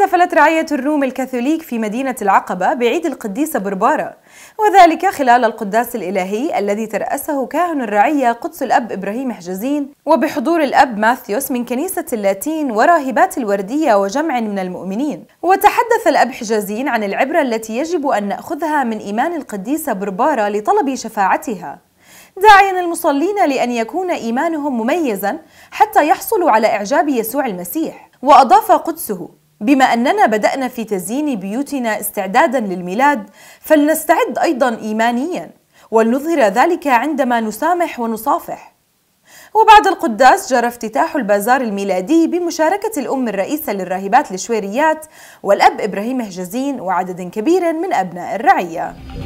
احتفلت رعاية الروم الكاثوليك في مدينة العقبة بعيد القديسة بربارة وذلك خلال القداس الإلهي الذي ترأسه كاهن الرعية قدس الأب إبراهيم حجازين وبحضور الأب ماثيوس من كنيسة اللاتين وراهبات الوردية وجمع من المؤمنين وتحدث الأب حجازين عن العبرة التي يجب أن نأخذها من إيمان القديسة بربارة لطلب شفاعتها داعيا المصلين لأن يكون إيمانهم مميزا حتى يحصلوا على إعجاب يسوع المسيح وأضاف قدسه بما أننا بدأنا في تزيين بيوتنا استعدادا للميلاد فلنستعد أيضا إيمانيا ولنظهر ذلك عندما نسامح ونصافح وبعد القداس جرى افتتاح البازار الميلادي بمشاركة الأم الرئيسة للراهبات الشويريات والأب إبراهيم هجزين وعدد كبير من أبناء الرعية